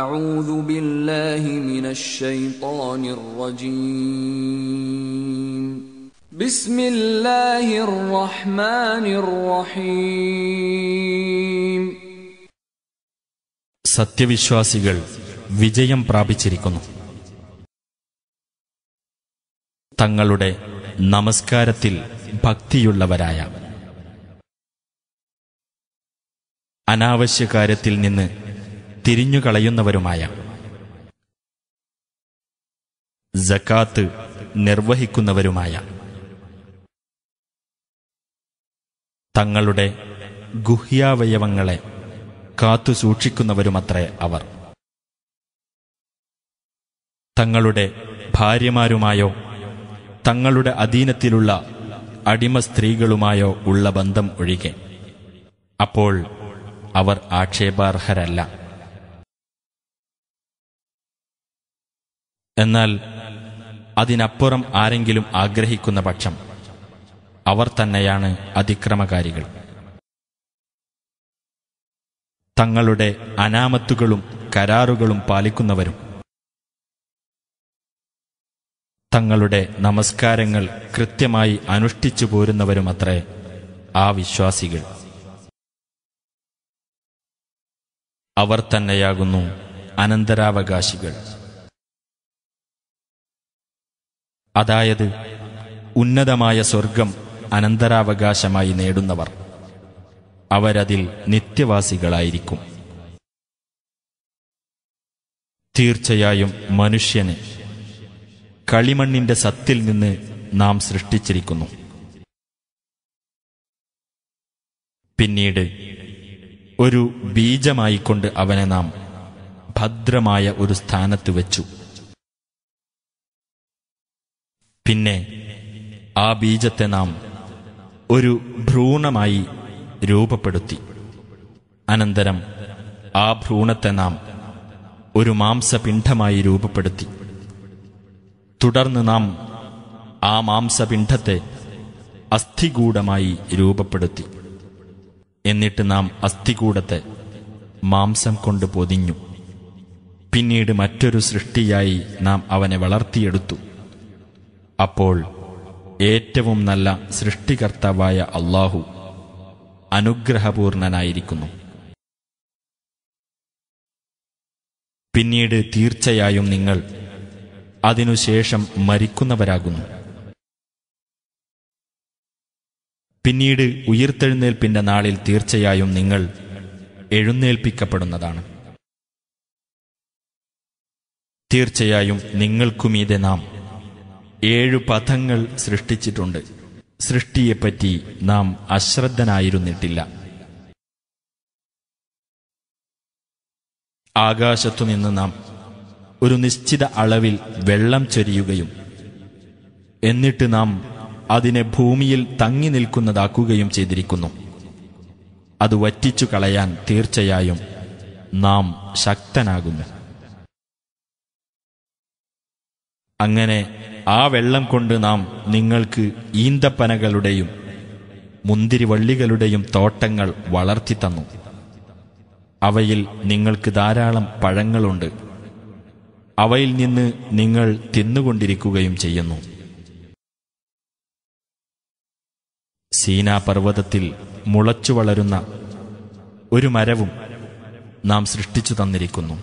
أعوذ بالله من الشيطان الرجيم بسم الله الرحمن സത്യവിശ്വാസികൾ വിജയം പ്രാപിച്ചിരിക്കുന്നു തങ്ങളുടെ നമസ്കാരത്തിൽ ഭക്തിയുള്ളവരായ അനാവശ്യ കാര്യത്തിൽ നിന്ന് തിരിഞ്ഞുകളയുന്നവരുമായ ജക്കാത്ത് നിർവഹിക്കുന്നവരുമായ തങ്ങളുടെ ഗുഹ്യാവയവങ്ങളെ കാത്തു സൂക്ഷിക്കുന്നവരുമത്രേ അവർ തങ്ങളുടെ ഭാര്യമാരുമായോ തങ്ങളുടെ അധീനത്തിലുള്ള അടിമ സ്ത്രീകളുമായോ ഉള്ള ബന്ധം ഒഴികെ അപ്പോൾ അവർ ആക്ഷേപാർഹരല്ല എന്നാൽ അതിനപ്പുറം ആരെങ്കിലും ആഗ്രഹിക്കുന്ന പക്ഷം അവർ തന്നെയാണ് അതിക്രമകാരികൾ തങ്ങളുടെ അനാമത്തുകളും കരാറുകളും പാലിക്കുന്നവരും തങ്ങളുടെ നമസ്കാരങ്ങൾ കൃത്യമായി അനുഷ്ഠിച്ചു പോരുന്നവരുമത്രേ ആ വിശ്വാസികൾ അവർ തന്നെയാകുന്നു അനന്തരാവകാശികൾ അതായത് ഉന്നതമായ സ്വർഗം അനന്തരാവകാശമായി നേടുന്നവർ അവരതിൽ നിത്യവാസികളായിരിക്കും തീർച്ചയായും മനുഷ്യന് കളിമണ്ണിന്റെ സത്തിൽ നിന്ന് നാം സൃഷ്ടിച്ചിരിക്കുന്നു പിന്നീട് ഒരു ബീജമായിക്കൊണ്ട് അവനെ നാം ഭദ്രമായ ഒരു സ്ഥാനത്ത് വെച്ചു പിന്നെ ആ ബീജത്തെ നാം ഒരു ഭ്രൂണമായി രൂപപ്പെടുത്തി അനന്തരം ആ ഭ്രൂണത്തെ നാം ഒരു മാംസപിണ്ഡമായി രൂപപ്പെടുത്തി തുടർന്ന് നാം ആ മാംസപിണ്ഡത്തെ അസ്ഥികൂടമായി രൂപപ്പെടുത്തി എന്നിട്ട് നാം അസ്ഥികൂടത്തെ മാംസം കൊണ്ട് പൊതിഞ്ഞു പിന്നീട് മറ്റൊരു സൃഷ്ടിയായി നാം അവനെ വളർത്തിയെടുത്തു അപ്പോൾ ഏറ്റവും നല്ല സൃഷ്ടികർത്താവായ അള്ളാഹു അനുഗ്രഹപൂർണനായിരിക്കുന്നു പിന്നീട് തീർച്ചയായും നിങ്ങൾ അതിനുശേഷം മരിക്കുന്നവരാകുന്നു പിന്നീട് ഉയർത്തെഴുന്നേൽപ്പിന്റെ നാളിൽ തീർച്ചയായും നിങ്ങൾ എഴുന്നേൽപ്പിക്കപ്പെടുന്നതാണ് തീർച്ചയായും നിങ്ങൾക്കുമീതെ നാം ഏഴു പഥങ്ങൾ സൃഷ്ടിച്ചിട്ടുണ്ട് സൃഷ്ടിയെപ്പറ്റി നാം അശ്രദ്ധനായിരുന്നിട്ടില്ല ആകാശത്തുനിന്ന് നാം ഒരു നിശ്ചിത അളവിൽ വെള്ളം ചൊരിയുകയും എന്നിട്ട് നാം അതിനെ ഭൂമിയിൽ തങ്ങി നിൽക്കുന്നതാക്കുകയും ചെയ്തിരിക്കുന്നു അത് വറ്റിച്ചു കളയാൻ തീർച്ചയായും നാം ശക്തനാകുന്നു അങ്ങനെ ആ വെള്ളം കൊണ്ട് നാം നിങ്ങൾക്ക് ഈന്തപ്പനകളുടെയും മുന്തിരിവള്ളികളുടെയും തോട്ടങ്ങൾ വളർത്തി തന്നു അവയിൽ നിങ്ങൾക്ക് ധാരാളം പഴങ്ങളുണ്ട് അവയിൽ നിന്ന് നിങ്ങൾ തിന്നുകൊണ്ടിരിക്കുകയും ചെയ്യുന്നു സീനാ മുളച്ചു വളരുന്ന ഒരു മരവും നാം സൃഷ്ടിച്ചു തന്നിരിക്കുന്നു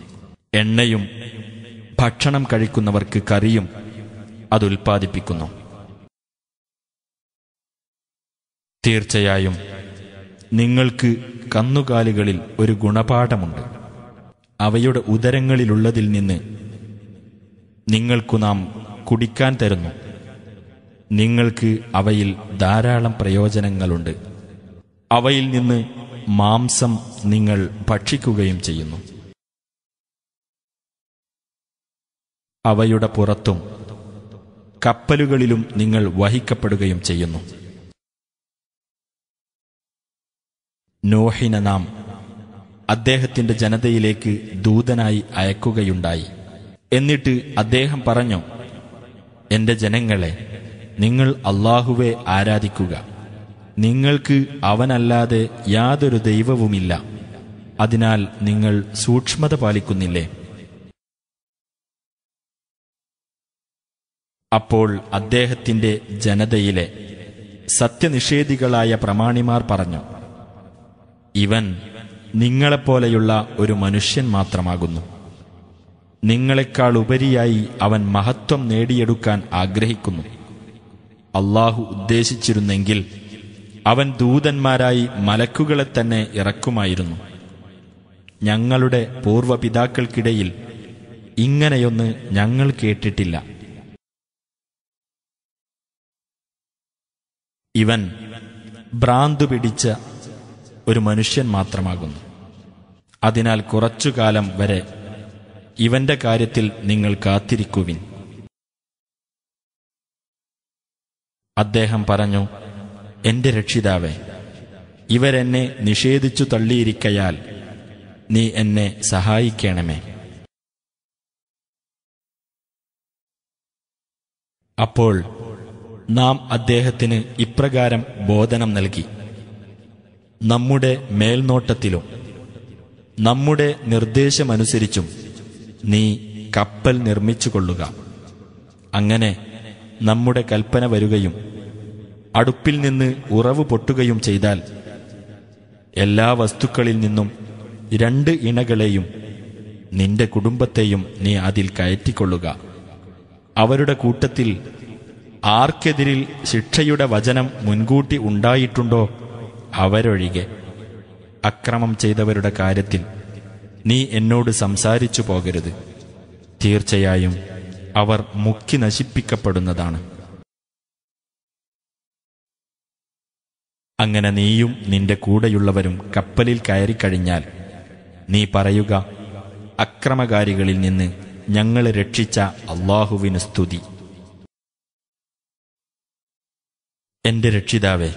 എണ്ണയും ഭക്ഷണം കഴിക്കുന്നവർക്ക് കറിയും അതുൽപ്പാദിപ്പിക്കുന്നു തീർച്ചയായും നിങ്ങൾക്ക് കന്നുകാലികളിൽ ഒരു ഗുണപാഠമുണ്ട് അവയുടെ ഉദരങ്ങളിലുള്ളതിൽ നിന്ന് നിങ്ങൾക്കു നാം കുടിക്കാൻ തരുന്നു നിങ്ങൾക്ക് അവയിൽ ധാരാളം പ്രയോജനങ്ങളുണ്ട് അവയിൽ നിന്ന് മാംസം നിങ്ങൾ ഭക്ഷിക്കുകയും ചെയ്യുന്നു അവയുടെ പുറത്തും കപ്പലുകളിലും നിങ്ങൾ വഹിക്കപ്പെടുകയും ചെയ്യുന്നു നോഹിന നാം അദ്ദേഹത്തിന്റെ ജനതയിലേക്ക് ദൂതനായി അയക്കുകയുണ്ടായി എന്നിട്ട് അദ്ദേഹം പറഞ്ഞു എന്റെ ജനങ്ങളെ നിങ്ങൾ അള്ളാഹുവെ ആരാധിക്കുക നിങ്ങൾക്ക് അവനല്ലാതെ യാതൊരു ദൈവവുമില്ല അതിനാൽ നിങ്ങൾ സൂക്ഷ്മത പാലിക്കുന്നില്ലേ അപ്പോൾ അദ്ദേഹത്തിന്റെ ജനതയിലെ സത്യനിഷേധികളായ പ്രമാണിമാർ പറഞ്ഞു ഇവൻ നിങ്ങളെപ്പോലെയുള്ള ഒരു മനുഷ്യൻ മാത്രമാകുന്നു നിങ്ങളെക്കാൾ ഉപരിയായി അവൻ മഹത്വം നേടിയെടുക്കാൻ ആഗ്രഹിക്കുന്നു അള്ളാഹു ഉദ്ദേശിച്ചിരുന്നെങ്കിൽ അവൻ ദൂതന്മാരായി മലക്കുകളെ തന്നെ ഇറക്കുമായിരുന്നു ഞങ്ങളുടെ പൂർവ്വപിതാക്കൾക്കിടയിൽ ഇങ്ങനെയൊന്ന് ഞങ്ങൾ കേട്ടിട്ടില്ല ഇവൻ ഭ്രാന്തു പിടിച്ച ഒരു മനുഷ്യൻ മാത്രമാകുന്നു അതിനാൽ കുറച്ചുകാലം വരെ ഇവന്റെ കാര്യത്തിൽ നിങ്ങൾ കാത്തിരിക്കുവിൻ അദ്ദേഹം പറഞ്ഞു എന്റെ രക്ഷിതാവേ ഇവരെന്നെ നിഷേധിച്ചു തള്ളിയിരിക്കയാൽ നീ എന്നെ സഹായിക്കണമേ അപ്പോൾ നാം അദ്ദേഹത്തിന് ഇപ്രകാരം ബോധനം നൽകി നമ്മുടെ മേൽനോട്ടത്തിലും നമ്മുടെ നിർദ്ദേശമനുസരിച്ചും നീ കപ്പൽ നിർമ്മിച്ചുകൊള്ളുക അങ്ങനെ നമ്മുടെ കൽപ്പന വരുകയും അടുപ്പിൽ നിന്ന് ഉറവ് പൊട്ടുകയും ചെയ്താൽ എല്ലാ വസ്തുക്കളിൽ നിന്നും രണ്ട് ഇണകളെയും നിന്റെ കുടുംബത്തെയും നീ അതിൽ കയറ്റിക്കൊള്ളുക അവരുടെ കൂട്ടത്തിൽ ആർക്കെതിരിൽ ശിക്ഷയുടെ വചനം മുൻകൂട്ടി ഉണ്ടായിട്ടുണ്ടോ അവരൊഴികെ അക്രമം ചെയ്തവരുടെ കാര്യത്തിൽ നീ എന്നോട് സംസാരിച്ചു പോകരുത് തീർച്ചയായും അവർ മുക്കി നശിപ്പിക്കപ്പെടുന്നതാണ് അങ്ങനെ നീയും നിന്റെ കൂടെയുള്ളവരും കപ്പലിൽ കയറിക്കഴിഞ്ഞാൽ നീ പറയുക അക്രമകാരികളിൽ നിന്ന് ഞങ്ങളെ രക്ഷിച്ച അള്ളാഹുവിന് സ്തുതി എന്റെ രക്ഷിതാവെ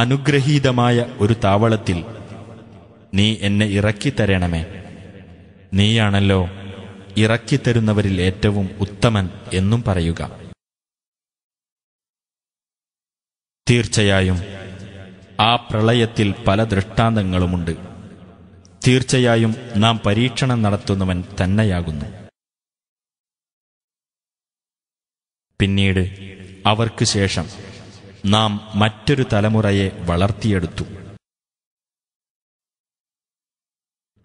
അനുഗ്രഹീതമായ ഒരു താവളത്തിൽ നീ എന്നെ ഇറക്കിത്തരണമേ നീയാണല്ലോ ഇറക്കിത്തരുന്നവരിൽ ഏറ്റവും ഉത്തമൻ എന്നും പറയുക തീർച്ചയായും ആ പ്രളയത്തിൽ പല ദൃഷ്ടാന്തങ്ങളുമുണ്ട് തീർച്ചയായും നാം പരീക്ഷണം നടത്തുന്നവൻ തന്നെയാകുന്നു പിന്നീട് അവർക്ക് ശേഷം നാം മറ്റൊരു തലമുറയെ വളർത്തിയെടുത്തു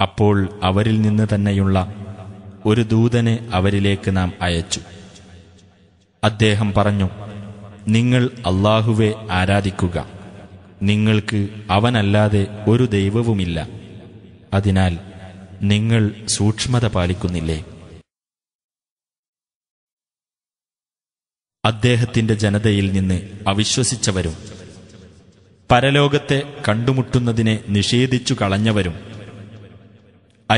അപ്പോൾ അവരിൽ നിന്ന് തന്നെയുള്ള ഒരു ദൂതനെ അവരിലേക്ക് നാം അയച്ചു അദ്ദേഹം പറഞ്ഞു നിങ്ങൾ അള്ളാഹുവെ ആരാധിക്കുക നിങ്ങൾക്ക് അവനല്ലാതെ ഒരു ദൈവവുമില്ല അതിനാൽ നിങ്ങൾ സൂക്ഷ്മത പാലിക്കുന്നില്ലേ അദ്ദേഹത്തിന്റെ ജനതയിൽ നിന്ന് അവിശ്വസിച്ചവരും പരലോകത്തെ കണ്ടുമുട്ടുന്നതിനെ നിഷേധിച്ചു കളഞ്ഞവരും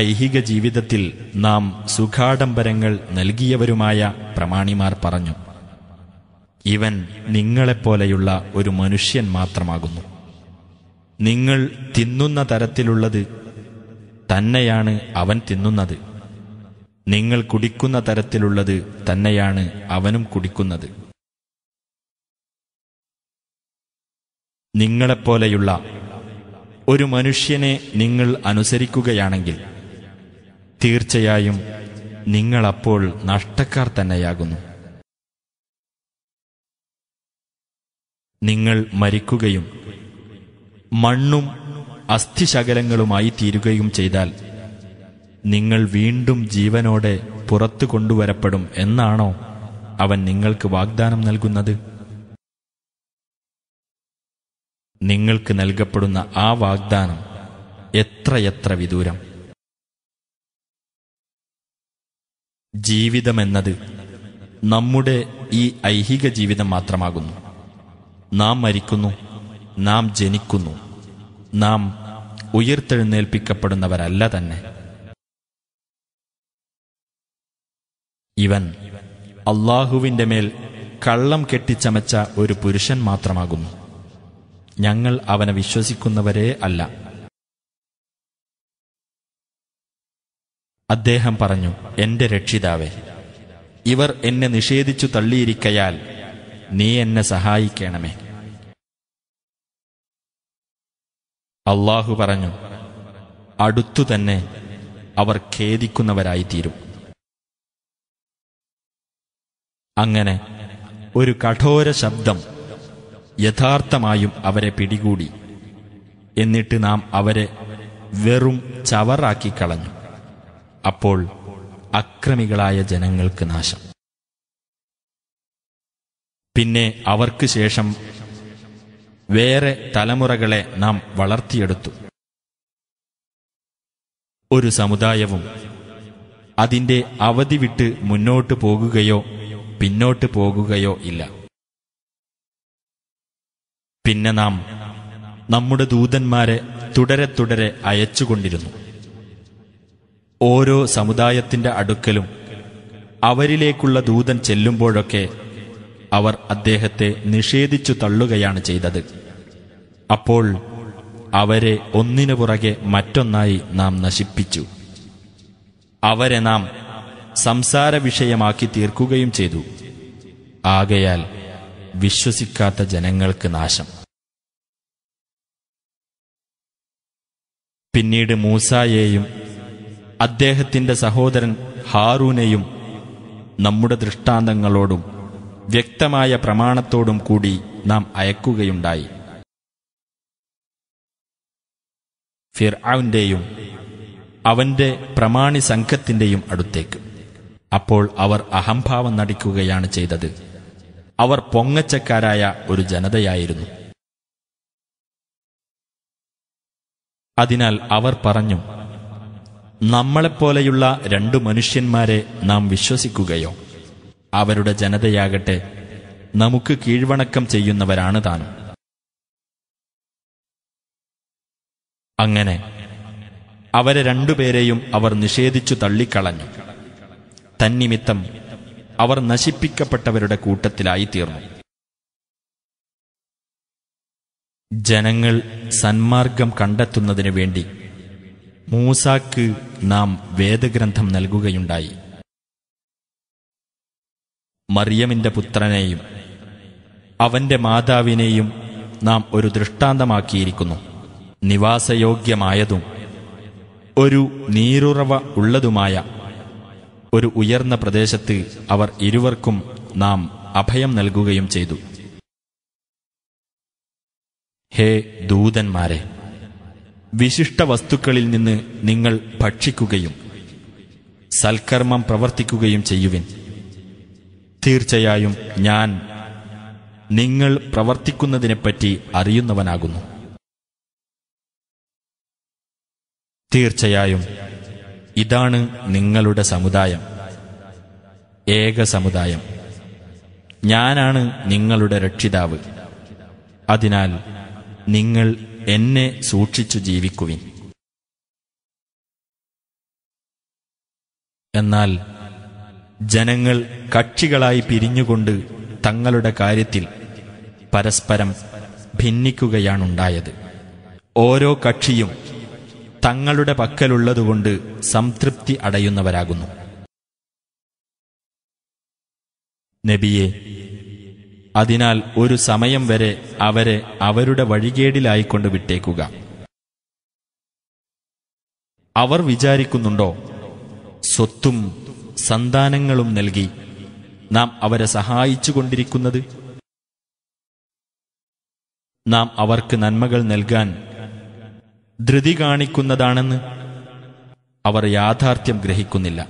ഐഹിക ജീവിതത്തിൽ നാം സുഖാഡംബരങ്ങൾ നൽകിയവരുമായ പ്രമാണിമാർ പറഞ്ഞു ഇവൻ നിങ്ങളെപ്പോലെയുള്ള ഒരു മനുഷ്യൻ മാത്രമാകുന്നു നിങ്ങൾ തിന്നുന്ന തരത്തിലുള്ളത് തന്നെയാണ് അവൻ തിന്നുന്നത് നിങ്ങൾ കുടിക്കുന്ന തരത്തിലുള്ളത് തന്നെയാണ് അവനും കുടിക്കുന്നത് നിങ്ങളെപ്പോലെയുള്ള ഒരു മനുഷ്യനെ നിങ്ങൾ അനുസരിക്കുകയാണെങ്കിൽ തീർച്ചയായും നിങ്ങളപ്പോൾ നഷ്ടക്കാർ തന്നെയാകുന്നു നിങ്ങൾ മരിക്കുകയും മണ്ണും അസ്ഥിശകലങ്ങളുമായി തീരുകയും ചെയ്താൽ നിങ്ങൾ വീണ്ടും ജീവനോടെ പുറത്തു കൊണ്ടുവരപ്പെടും എന്നാണോ അവൻ നിങ്ങൾക്ക് വാഗ്ദാനം നൽകുന്നത് നിങ്ങൾക്ക് നൽകപ്പെടുന്ന ആ വാഗ്ദാനം എത്രയെത്ര വിദൂരം ജീവിതമെന്നത് നമ്മുടെ ഈ ഐഹിക ജീവിതം മാത്രമാകുന്നു നാം മരിക്കുന്നു നാം ജനിക്കുന്നു നാം ഉയർത്തെഴുന്നേൽപ്പിക്കപ്പെടുന്നവരല്ല തന്നെ ഇവൻ അള്ളാഹുവിൻ്റെ മേൽ കള്ളം കെട്ടിച്ചമച്ച ഒരു പുരുഷൻ മാത്രമാകുന്നു ഞങ്ങൾ അവനെ വിശ്വസിക്കുന്നവരേ അല്ല അദ്ദേഹം പറഞ്ഞു എന്റെ രക്ഷിതാവേ ഇവർ എന്നെ നിഷേധിച്ചു തള്ളിയിരിക്കയാൽ നീ എന്നെ സഹായിക്കണമേ അള്ളാഹു പറഞ്ഞു അടുത്തു തന്നെ അവർ ഖേദിക്കുന്നവരായിത്തീരും അങ്ങനെ ഒരു കഠോര ശബ്ദം യഥാർത്ഥമായും അവരെ പിടികൂടി എന്നിട്ട് നാം അവരെ വെറും ചവറാക്കി കളഞ്ഞു അപ്പോൾ അക്രമികളായ ജനങ്ങൾക്ക് നാശം പിന്നെ അവർക്ക് ശേഷം വേറെ തലമുറകളെ നാം വളർത്തിയെടുത്തു ഒരു സമുദായവും അതിൻ്റെ അവധി വിട്ട് മുന്നോട്ട് പോകുകയോ പിന്നോട്ട് പോകുകയോ ഇല്ല പിന്നെ നാം നമ്മുടെ ദൂതന്മാരെ തുടരെ തുടരെ അയച്ചുകൊണ്ടിരുന്നു ഓരോ സമുദായത്തിന്റെ അടുക്കലും അവരിലേക്കുള്ള ദൂതൻ ചെല്ലുമ്പോഴൊക്കെ അവർ അദ്ദേഹത്തെ നിഷേധിച്ചു തള്ളുകയാണ് ചെയ്തത് അപ്പോൾ അവരെ ഒന്നിനു പുറകെ മറ്റൊന്നായി നാം നശിപ്പിച്ചു അവരെ നാം സംസാര വിഷയമാക്കി തീർക്കുകയും ചെയ്തു ആകയാൽ വിശ്വസിക്കാത്ത ജനങ്ങൾക്ക് നാശം പിന്നീട് മൂസായെയും അദ്ദേഹത്തിൻ്റെ സഹോദരൻ ഹാറൂനെയും നമ്മുടെ ദൃഷ്ടാന്തങ്ങളോടും വ്യക്തമായ പ്രമാണത്തോടും കൂടി നാം അയക്കുകയുണ്ടായി ഫിർആന്റെയും അവന്റെ പ്രമാണി സംഘത്തിന്റെയും അടുത്തേക്ക് അപ്പോൾ അവർ അഹംഭാവം നടിക്കുകയാണ് ചെയ്തത് അവർ പൊങ്ങച്ചക്കാരായ ഒരു ജനതയായിരുന്നു അതിനാൽ അവർ പറഞ്ഞു നമ്മളെപ്പോലെയുള്ള രണ്ടു മനുഷ്യന്മാരെ നാം വിശ്വസിക്കുകയോ അവരുടെ ജനതയാകട്ടെ നമുക്ക് കീഴ്വണക്കം ചെയ്യുന്നവരാണ് താനും അങ്ങനെ അവരെ രണ്ടുപേരെയും അവർ നിഷേധിച്ചു തള്ളിക്കളഞ്ഞു തന്നിമിത്തം അവർ നശിപ്പിക്കപ്പെട്ടവരുടെ കൂട്ടത്തിലായി തീർന്നു ജനങ്ങൾ സന്മാർഗം കണ്ടെത്തുന്നതിനു വേണ്ടി മൂസാക്ക് നാം വേദഗ്രന്ഥം നൽകുകയുണ്ടായി മറിയമിന്റെ പുത്രനെയും അവന്റെ മാതാവിനെയും നാം ഒരു ദൃഷ്ടാന്തമാക്കിയിരിക്കുന്നു നിവാസയോഗ്യമായതും ഒരു നീരുറവ ഉള്ളതുമായ ഒരു ഉയർന്ന പ്രദേശത്ത് അവർ ഇരുവർക്കും നാം അഭയം നൽകുകയും ചെയ്തു ഹേ ദൂതന്മാരെ വിശിഷ്ട വസ്തുക്കളിൽ നിന്ന് നിങ്ങൾ ഭക്ഷിക്കുകയും സൽക്കർമ്മം പ്രവർത്തിക്കുകയും ചെയ്യുവിൻ തീർച്ചയായും ഞാൻ നിങ്ങൾ പ്രവർത്തിക്കുന്നതിനെപ്പറ്റി അറിയുന്നവനാകുന്നു തീർച്ചയായും ഇതാണ് നിങ്ങളുടെ സമുദായം ഏക സമുദായം ഞാനാണ് നിങ്ങളുടെ രക്ഷിതാവ് അതിനാൽ നിങ്ങൾ എന്നെ സൂക്ഷിച്ചു ജീവിക്കുവിൻ എന്നാൽ ജനങ്ങൾ കക്ഷികളായി പിരിഞ്ഞുകൊണ്ട് തങ്ങളുടെ കാര്യത്തിൽ പരസ്പരം ഭിന്നിക്കുകയാണുണ്ടായത് ഓരോ കക്ഷിയും തങ്ങളുടെ പക്കലുള്ളതുകൊണ്ട് സംതൃപ്തി അടയുന്നവരാകുന്നു നബിയെ അതിനാൽ ഒരു സമയം വരെ അവരെ അവരുടെ വഴികേടിലായിക്കൊണ്ട് വിട്ടേക്കുക അവർ വിചാരിക്കുന്നുണ്ടോ സ്വത്തും സന്താനങ്ങളും നൽകി നാം അവരെ സഹായിച്ചുകൊണ്ടിരിക്കുന്നത് നാം അവർക്ക് നന്മകൾ നൽകാൻ ധൃതി കാണിക്കുന്നതാണെന്ന് അവർ യാഥാർത്ഥ്യം ഗ്രഹിക്കുന്നില്ല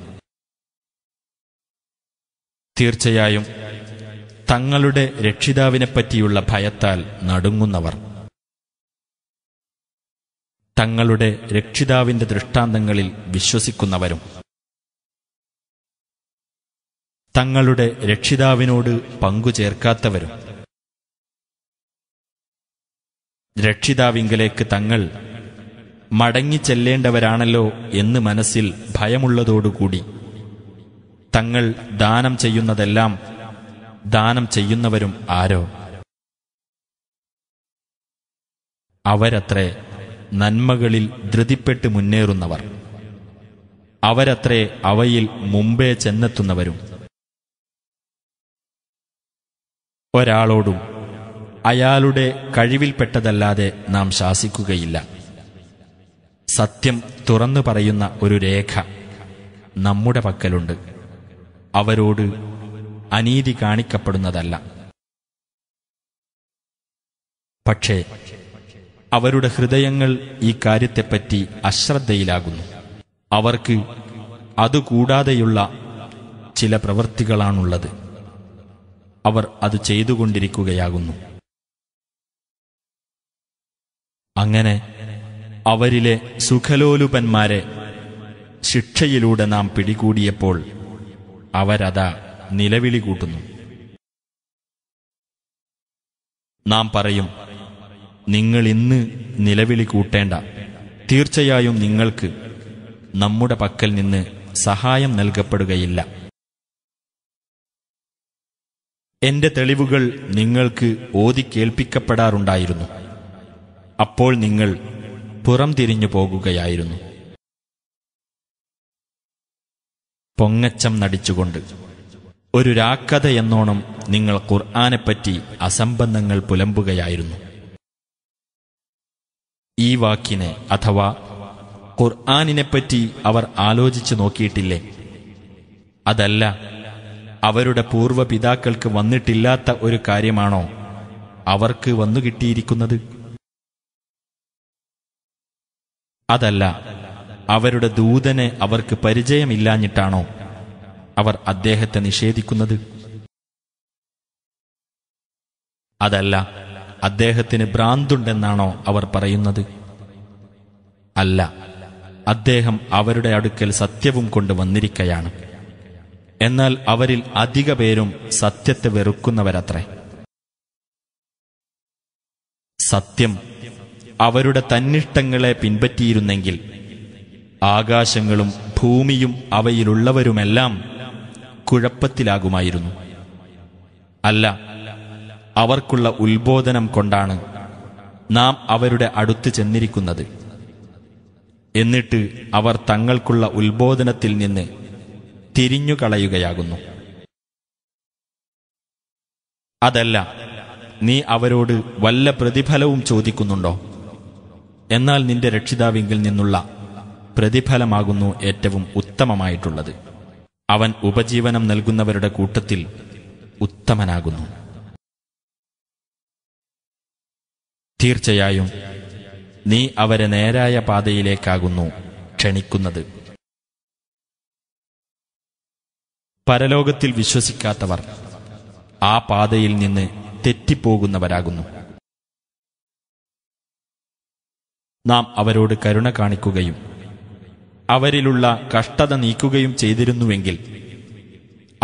തീർച്ചയായും തങ്ങളുടെ രക്ഷിതാവിനെപ്പറ്റിയുള്ള ഭയത്താൽ നടുങ്ങുന്നവർ തങ്ങളുടെ രക്ഷിതാവിന്റെ ദൃഷ്ടാന്തങ്ങളിൽ വിശ്വസിക്കുന്നവരും തങ്ങളുടെ രക്ഷിതാവിനോട് പങ്കുചേർക്കാത്തവരും രക്ഷിതാവിങ്കലേക്ക് തങ്ങൾ മടങ്ങി ചെല്ലേണ്ടവരാണല്ലോ എന്ന് മനസ്സിൽ ഭയമുള്ളതോടുകൂടി തങ്ങൾ ദാനം ചെയ്യുന്നതെല്ലാം ദാനം ചെയ്യുന്നവരും ആരോ അവരത്രേ നന്മകളിൽ ധൃതിപ്പെട്ട് മുന്നേറുന്നവർ അവരത്രേ അവയിൽ മുമ്പേ ചെന്നെത്തുന്നവരും ഒരാളോടും അയാളുടെ കഴിവിൽപ്പെട്ടതല്ലാതെ നാം ശാസിക്കുകയില്ല സത്യം തുറന്നു പറയുന്ന ഒരു രേഖ നമ്മുടെ പക്കലുണ്ട് അവരോട് അനീതി കാണിക്കപ്പെടുന്നതല്ല പക്ഷേ അവരുടെ ഹൃദയങ്ങൾ ഈ കാര്യത്തെപ്പറ്റി അശ്രദ്ധയിലാകുന്നു അവർക്ക് അതുകൂടാതെയുള്ള ചില പ്രവൃത്തികളാണുള്ളത് അവർ അത് ചെയ്തുകൊണ്ടിരിക്കുകയാകുന്നു അങ്ങനെ അവരിലെ സുഖലോലുപന്മാരെ ശിക്ഷയിലൂടെ നാം പിടികൂടിയപ്പോൾ അവരതാ നിലവിളി കൂട്ടുന്നു നാം പറയും നിങ്ങൾ ഇന്ന് നിലവിളി കൂട്ടേണ്ട തീർച്ചയായും നിങ്ങൾക്ക് നമ്മുടെ പക്കൽ നിന്ന് സഹായം നൽകപ്പെടുകയില്ല എന്റെ തെളിവുകൾ നിങ്ങൾക്ക് ഓതി അപ്പോൾ നിങ്ങൾ പുറം തിരിഞ്ഞു പോകുകയായിരുന്നു പൊങ്ങച്ചം നടിച്ചുകൊണ്ട് ഒരു രാക്കഥ എന്നോണം നിങ്ങൾ ഖുർആാനെപ്പറ്റി അസംബന്ധങ്ങൾ പുലമ്പുകയായിരുന്നു ഈ വാക്കിനെ അഥവാ ഖുർആാനിനെപ്പറ്റി അവർ ആലോചിച്ചു നോക്കിയിട്ടില്ലേ അതല്ല അവരുടെ പൂർവ്വപിതാക്കൾക്ക് വന്നിട്ടില്ലാത്ത ഒരു കാര്യമാണോ അവർക്ക് വന്നുകിട്ടിയിരിക്കുന്നത് അതല്ല അവരുടെ ദൂതനെ അവർക്ക് പരിചയമില്ലാഞ്ഞിട്ടാണോ അവർ അദ്ദേഹത്തെ നിഷേധിക്കുന്നത് അതല്ല അദ്ദേഹത്തിന് ഭ്രാന്തുണ്ടെന്നാണോ അവർ പറയുന്നത് അല്ല അദ്ദേഹം അവരുടെ അടുക്കൽ സത്യവും കൊണ്ട് വന്നിരിക്കയാണ് എന്നാൽ അവരിൽ അധിക പേരും സത്യത്തെ വെറുക്കുന്നവരത്രേ സത്യം അവരുടെ തന്നിഷ്ടങ്ങളെ പിൻപറ്റിയിരുന്നെങ്കിൽ ആകാശങ്ങളും ഭൂമിയും അവയിലുള്ളവരുമെല്ലാം കുഴപ്പത്തിലാകുമായിരുന്നു അല്ല അവർക്കുള്ള ഉത്ബോധനം കൊണ്ടാണ് നാം അവരുടെ അടുത്ത് ചെന്നിരിക്കുന്നത് എന്നിട്ട് അവർ തങ്ങൾക്കുള്ള ഉത്ബോധനത്തിൽ നിന്ന് തിരിഞ്ഞുകളയുകയാകുന്നു അതല്ല നീ അവരോട് വല്ല പ്രതിഫലവും ചോദിക്കുന്നുണ്ടോ എന്നാൽ നിന്റെ രക്ഷിതാവിങ്കിൽ നിന്നുള്ള പ്രതിഫലമാകുന്നു ഏറ്റവും ഉത്തമമായിട്ടുള്ളത് അവൻ ഉപജീവനം നൽകുന്നവരുടെ കൂട്ടത്തിൽ ഉത്തമനാകുന്നു തീർച്ചയായും നീ അവരെ നേരായ പാതയിലേക്കാകുന്നു ക്ഷണിക്കുന്നത് പരലോകത്തിൽ വിശ്വസിക്കാത്തവർ ആ പാതയിൽ നിന്ന് തെറ്റിപ്പോകുന്നവരാകുന്നു നാം അവരോട് കരുണ കാണിക്കുകയും അവരിലുള്ള കഷ്ടത നീക്കുകയും ചെയ്തിരുന്നുവെങ്കിൽ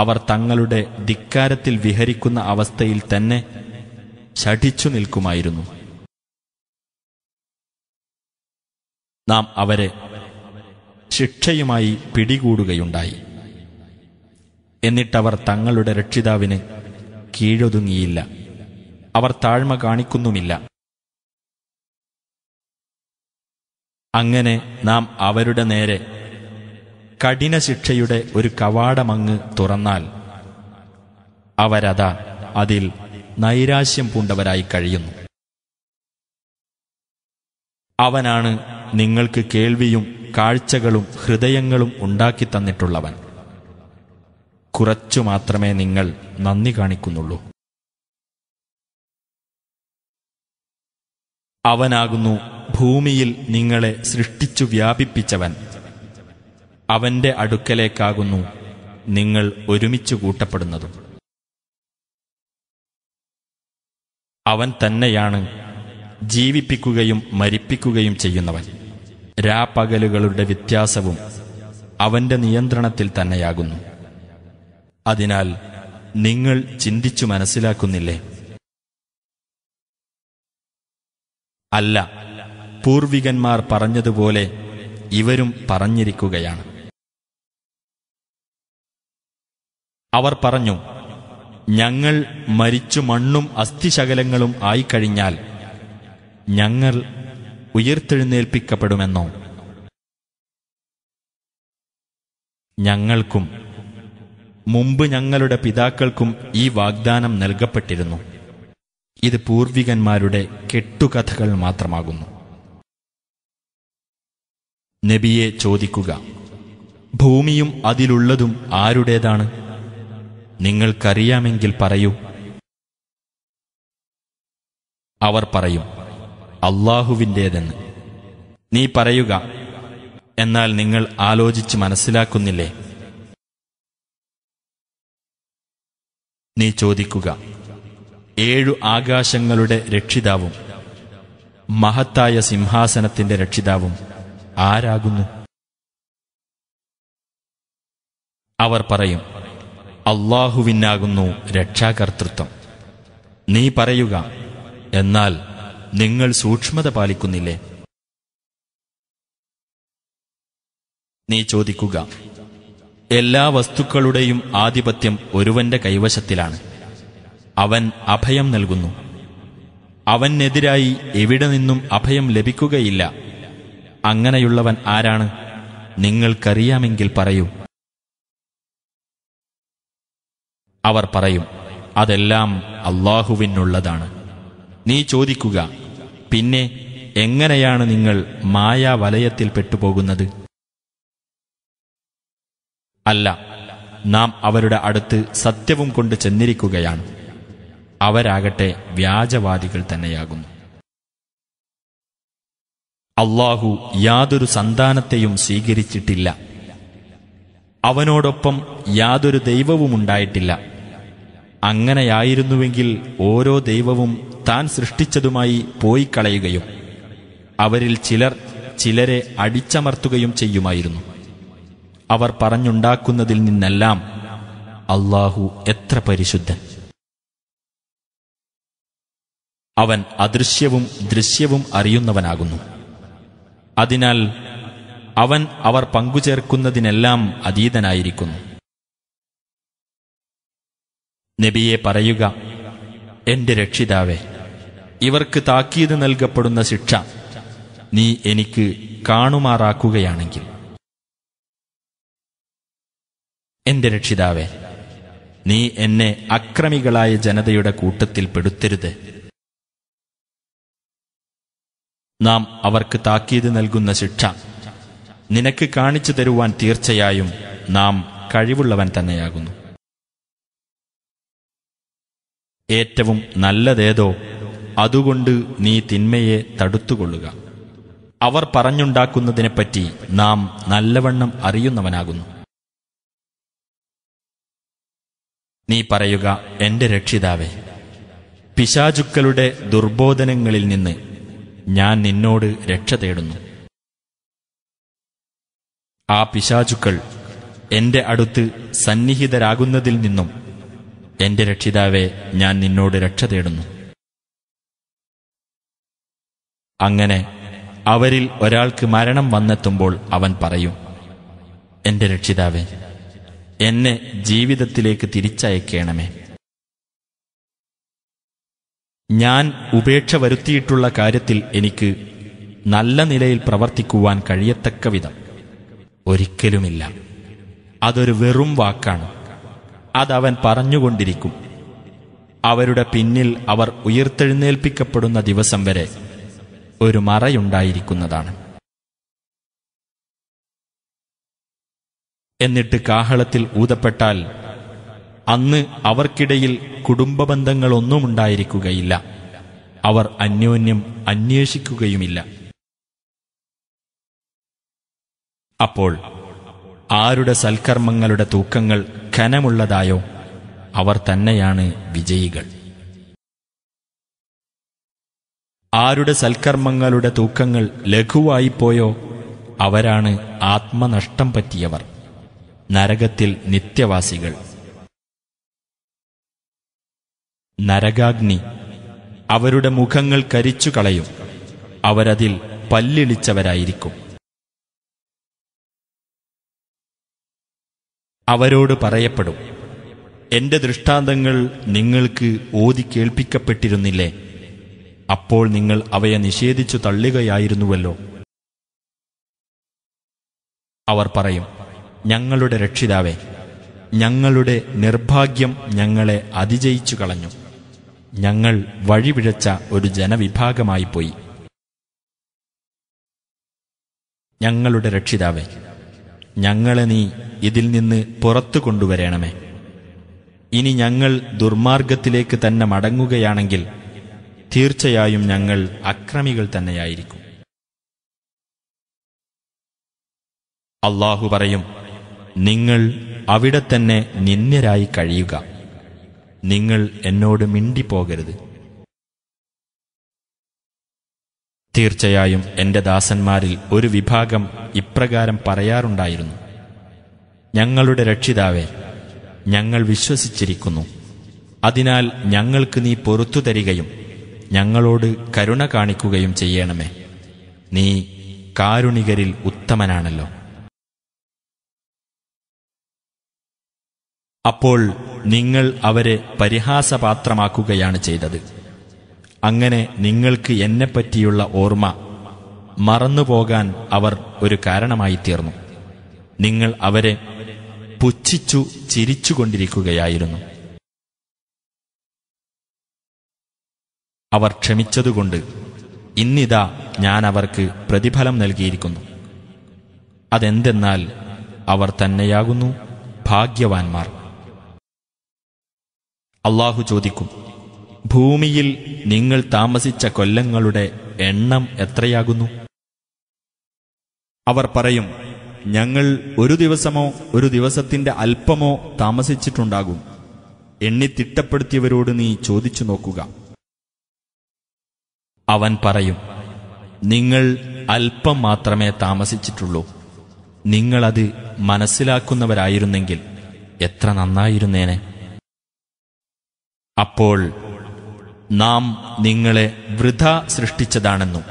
അവർ തങ്ങളുടെ ധിക്കാരത്തിൽ വിഹരിക്കുന്ന അവസ്ഥയിൽ തന്നെ ശഠിച്ചു നിൽക്കുമായിരുന്നു നാം അവരെ ശിക്ഷയുമായി പിടികൂടുകയുണ്ടായി എന്നിട്ടവർ തങ്ങളുടെ രക്ഷിതാവിന് കീഴൊതുങ്ങിയില്ല അവർ താഴ്മ കാണിക്കുന്നുമില്ല അങ്ങനെ നാം അവരുടെ നേരെ കഠിന ശിക്ഷയുടെ ഒരു കവാടമങ്ങ് തുറന്നാൽ അവരതാ അതിൽ നൈരാശ്യം പൂണ്ടവരായി കഴിയുന്നു അവനാണ് നിങ്ങൾക്ക് കേൾവിയും കാഴ്ചകളും ഹൃദയങ്ങളും ഉണ്ടാക്കി തന്നിട്ടുള്ളവൻ കുറച്ചു മാത്രമേ നിങ്ങൾ നന്ദി കാണിക്കുന്നുള്ളൂ അവനാകുന്നു ഭൂമിയിൽ നിങ്ങളെ സൃഷ്ടിച്ചു വ്യാപിപ്പിച്ചവൻ അവന്റെ അടുക്കലേക്കാകുന്നു നിങ്ങൾ ഒരുമിച്ചു കൂട്ടപ്പെടുന്നതും അവൻ തന്നെയാണ് ജീവിപ്പിക്കുകയും മരിപ്പിക്കുകയും ചെയ്യുന്നവൻ രാപ്പകലുകളുടെ വ്യത്യാസവും അവന്റെ നിയന്ത്രണത്തിൽ തന്നെയാകുന്നു അതിനാൽ നിങ്ങൾ ചിന്തിച്ചു മനസ്സിലാക്കുന്നില്ലേ അല്ല പൂർവികന്മാർ പറഞ്ഞതുപോലെ ഇവരും പറഞ്ഞിരിക്കുകയാണ് അവർ പറഞ്ഞു ഞങ്ങൾ മരിച്ചു മണ്ണും അസ്ഥിശകലങ്ങളും ആയിക്കഴിഞ്ഞാൽ ഞങ്ങൾ ഉയർത്തെഴുന്നേൽപ്പിക്കപ്പെടുമെന്നോ ഞങ്ങൾക്കും മുമ്പ് ഞങ്ങളുടെ പിതാക്കൾക്കും ഈ വാഗ്ദാനം നൽകപ്പെട്ടിരുന്നു ഇത് പൂർവികന്മാരുടെ കെട്ടുകഥകൾ മാത്രമാകുന്നു നബിയെ ചോദിക്കുക ഭൂമിയും അതിലുള്ളതും ആരുടേതാണ് നിങ്ങൾക്കറിയാമെങ്കിൽ പറയൂ അവർ പറയും അള്ളാഹുവിൻ്റേതെന്ന് നീ പറയുക എന്നാൽ നിങ്ങൾ ആലോചിച്ച് മനസ്സിലാക്കുന്നില്ലേ നീ ചോദിക്കുക ഏഴു ആകാശങ്ങളുടെ രക്ഷിതാവും മഹത്തായ സിംഹാസനത്തിന്റെ രക്ഷിതാവും ആരാകുന്നു അവർ പറയും അള്ളാഹുവിനാകുന്നു രക്ഷാകർത്തൃത്വം നീ പറയുക എന്നാൽ നിങ്ങൾ സൂക്ഷ്മത പാലിക്കുന്നില്ലേ നീ ചോദിക്കുക എല്ലാ വസ്തുക്കളുടെയും ആധിപത്യം ഒരുവന്റെ കൈവശത്തിലാണ് അവൻ അഭയം നൽകുന്നു അവനെതിരായി എവിടെ നിന്നും അഭയം ലഭിക്കുകയില്ല അങ്ങനെയുള്ളവൻ ആരാണ് നിങ്ങൾക്കറിയാമെങ്കിൽ പറയൂ അവർ പറയും അതെല്ലാം അള്ളാഹുവിനുള്ളതാണ് നീ ചോദിക്കുക പിന്നെ എങ്ങനെയാണ് നിങ്ങൾ മായാവലയത്തിൽ പെട്ടുപോകുന്നത് അല്ല നാം അവരുടെ അടുത്ത് സത്യവും കൊണ്ട് ചെന്നിരിക്കുകയാണ് അവരാകട്ടെ വ്യാജവാദികൾ തന്നെയാകുന്നു അള്ളാഹു യാതൊരു സന്താനത്തെയും സ്വീകരിച്ചിട്ടില്ല അവനോടൊപ്പം യാതൊരു ദൈവവും ഉണ്ടായിട്ടില്ല അങ്ങനെയായിരുന്നുവെങ്കിൽ ഓരോ ദൈവവും താൻ സൃഷ്ടിച്ചതുമായി പോയിക്കളയുകയും അവരിൽ ചിലർ ചിലരെ അടിച്ചമർത്തുകയും ചെയ്യുമായിരുന്നു അവർ പറഞ്ഞുണ്ടാക്കുന്നതിൽ നിന്നെല്ലാം അള്ളാഹു എത്ര പരിശുദ്ധൻ അവൻ അദൃശ്യവും ദൃശ്യവും അറിയുന്നവനാകുന്നു അതിനാൽ അവൻ അവർ പങ്കുചേർക്കുന്നതിനെല്ലാം അതീതനായിരിക്കുന്നു നബിയെ പറയുക എന്റെ രക്ഷിതാവേ ഇവർക്ക് താക്കീത് നൽകപ്പെടുന്ന ശിക്ഷ നീ എനിക്ക് കാണുമാറാക്കുകയാണെങ്കിൽ എന്റെ രക്ഷിതാവേ നീ എന്നെ അക്രമികളായ ജനതയുടെ കൂട്ടത്തിൽ പെടുത്തരുത് നാം അവർക്ക് താക്കീത് നൽകുന്ന ശിക്ഷ നിനക്ക് കാണിച്ചു തരുവാൻ തീർച്ചയായും നാം കഴിവുള്ളവൻ തന്നെയാകുന്നു ഏറ്റവും നല്ലതേതോ അതുകൊണ്ട് നീ തിന്മയെ തടുത്തുകൊള്ളുക അവർ പറഞ്ഞുണ്ടാക്കുന്നതിനെപ്പറ്റി നാം നല്ലവണ്ണം അറിയുന്നവനാകുന്നു നീ പറയുക എന്റെ രക്ഷിതാവേ പിശാചുക്കളുടെ ദുർബോധനങ്ങളിൽ നിന്ന് ഞാൻ നിന്നോട് രക്ഷ തേടുന്നു ആ പിശാചുക്കൾ എന്റെ അടുത്ത് സന്നിഹിതരാകുന്നതിൽ നിന്നും എന്റെ രക്ഷിതാവെ ഞാൻ നിന്നോട് രക്ഷ തേടുന്നു അങ്ങനെ അവരിൽ ഒരാൾക്ക് മരണം വന്നെത്തുമ്പോൾ അവൻ പറയും എന്റെ രക്ഷിതാവെ എന്നെ ജീവിതത്തിലേക്ക് തിരിച്ചയക്കണമേ ഞാൻ ഉപേക്ഷ വരുത്തിയിട്ടുള്ള കാര്യത്തിൽ എനിക്ക് നല്ല നിലയിൽ പ്രവർത്തിക്കുവാൻ കഴിയത്തക്ക വിധം ഒരിക്കലുമില്ല അതൊരു വെറും വാക്കാണ് അതവൻ പറഞ്ഞുകൊണ്ടിരിക്കും അവരുടെ പിന്നിൽ അവർ ഉയർത്തെഴുന്നേൽപ്പിക്കപ്പെടുന്ന ദിവസം വരെ ഒരു മറയുണ്ടായിരിക്കുന്നതാണ് എന്നിട്ട് കാഹളത്തിൽ ഊതപ്പെട്ടാൽ അന്ന് അവർക്കിടയിൽ കുടുംബബന്ധങ്ങളൊന്നും ഉണ്ടായിരിക്കുകയില്ല അവർ അന്യോന്യം അന്വേഷിക്കുകയുമില്ല അപ്പോൾ ആരുടെ സൽക്കർമ്മങ്ങളുടെ തൂക്കങ്ങൾ ഖനമുള്ളതായോ അവർ തന്നെയാണ് വിജയികൾ ആരുടെ സൽക്കർമ്മങ്ങളുടെ തൂക്കങ്ങൾ ലഘുവായിപ്പോയോ അവരാണ് ആത്മനഷ്ടം പറ്റിയവർ നരകത്തിൽ നിത്യവാസികൾ നരകാഗ്നി അവരുടെ മുഖങ്ങൾ കരിച്ചു കളയും അവരതിൽ പല്ലിളിച്ചവരായിരിക്കും അവരോട് പറയപ്പെടും എന്റെ ദൃഷ്ടാന്തങ്ങൾ നിങ്ങൾക്ക് ഓതി കേൾപ്പിക്കപ്പെട്ടിരുന്നില്ലേ അപ്പോൾ നിങ്ങൾ അവയെ നിഷേധിച്ചു തള്ളുകയായിരുന്നുവല്ലോ അവർ പറയും ഞങ്ങളുടെ രക്ഷിതാവേ ഞങ്ങളുടെ നിർഭാഗ്യം ഞങ്ങളെ അതിജയിച്ചു കളഞ്ഞു ഞങ്ങൾ വഴിപിഴച്ച ഒരു ജനവിഭാഗമായിപ്പോയി ഞങ്ങളുടെ രക്ഷിതാവേ ഞങ്ങളെ നീ ഇതിൽ നിന്ന് പുറത്തു കൊണ്ടുവരണമേ ഇനി ഞങ്ങൾ ദുർമാർഗത്തിലേക്ക് തന്നെ മടങ്ങുകയാണെങ്കിൽ തീർച്ചയായും ഞങ്ങൾ അക്രമികൾ തന്നെയായിരിക്കും അള്ളാഹു പറയും നിങ്ങൾ അവിടെ തന്നെ നിന്ദ്യരായി കഴിയുക നിങ്ങൾ എന്നോട് മിണ്ടിപ്പോകരുത് തീർച്ചയായും എൻ്റെ ദാസന്മാരിൽ ഒരു വിഭാഗം ഇപ്രകാരം പറയാറുണ്ടായിരുന്നു ഞങ്ങളുടെ രക്ഷിതാവേ ഞങ്ങൾ വിശ്വസിച്ചിരിക്കുന്നു അതിനാൽ ഞങ്ങൾക്ക് നീ പൊറത്തു തരികയും ഞങ്ങളോട് കരുണ കാണിക്കുകയും ചെയ്യണമേ നീ കാരുണികരിൽ ഉത്തമനാണല്ലോ അപ്പോൾ നിങ്ങൾ അവരെ പരിഹാസപാത്രമാക്കുകയാണ് ചെയ്തത് അങ്ങനെ നിങ്ങൾക്ക് എന്നെപ്പറ്റിയുള്ള ഓർമ്മ മറന്നുപോകാൻ അവർ ഒരു കാരണമായി തീർന്നു നിങ്ങൾ അവരെ പുച്ഛിച്ചു ചിരിച്ചുകൊണ്ടിരിക്കുകയായിരുന്നു അവർ ക്ഷമിച്ചതുകൊണ്ട് ഇന്നിതാ ഞാൻ അവർക്ക് പ്രതിഫലം നൽകിയിരിക്കുന്നു അതെന്തെന്നാൽ അവർ തന്നെയാകുന്നു ഭാഗ്യവാന്മാർ അള്ളാഹു ചോദിക്കും ഭൂമിയിൽ നിങ്ങൾ താമസിച്ച കൊല്ലങ്ങളുടെ എണ്ണം എത്രയാകുന്നു അവർ പറയും ഞങ്ങൾ ഒരു ദിവസമോ ഒരു ദിവസത്തിന്റെ അല്പമോ താമസിച്ചിട്ടുണ്ടാകും എണ്ണി തിട്ടപ്പെടുത്തിയവരോട് നീ ചോദിച്ചു നോക്കുക അവൻ പറയും നിങ്ങൾ അല്പം മാത്രമേ താമസിച്ചിട്ടുള്ളൂ നിങ്ങളത് മനസ്സിലാക്കുന്നവരായിരുന്നെങ്കിൽ എത്ര നന്നായിരുന്നേനെ അപ്പോൾ നാം നിങ്ങളെ വൃഥ സൃഷ്ടിച്ചതാണെന്നും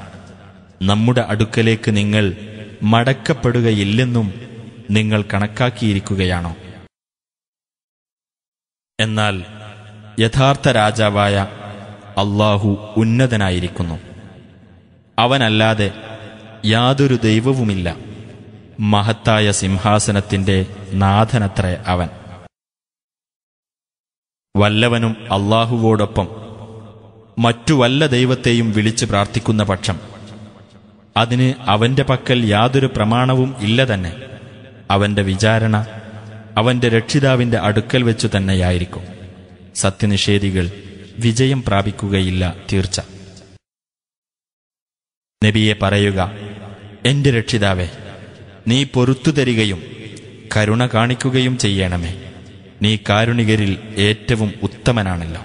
നമ്മുടെ അടുക്കലേക്ക് നിങ്ങൾ മടക്കപ്പെടുകയില്ലെന്നും നിങ്ങൾ കണക്കാക്കിയിരിക്കുകയാണോ എന്നാൽ യഥാർത്ഥ രാജാവായ അള്ളാഹു ഉന്നതനായിരിക്കുന്നു അവനല്ലാതെ യാതൊരു ദൈവവുമില്ല മഹത്തായ സിംഹാസനത്തിൻ്റെ നാഥനത്രേ അവൻ വല്ലവനും അള്ളാഹുവോടൊപ്പം മറ്റു വല്ല ദൈവത്തെയും വിളിച്ച് പ്രാർത്ഥിക്കുന്ന പക്ഷം അതിന് അവന്റെ പക്കൽ യാതൊരു പ്രമാണവും ഇല്ല തന്നെ അവന്റെ വിചാരണ അവന്റെ രക്ഷിതാവിന്റെ അടുക്കൽ വെച്ചു തന്നെയായിരിക്കും സത്യനിഷേധികൾ വിജയം പ്രാപിക്കുകയില്ല തീർച്ച നബിയെ പറയുക എന്റെ രക്ഷിതാവേ നീ പൊറത്തു തരികയും കരുണ കാണിക്കുകയും ചെയ്യണമേ നീ കാരുണികരിൽ ഏറ്റവും ഉത്തമനാണല്ലോ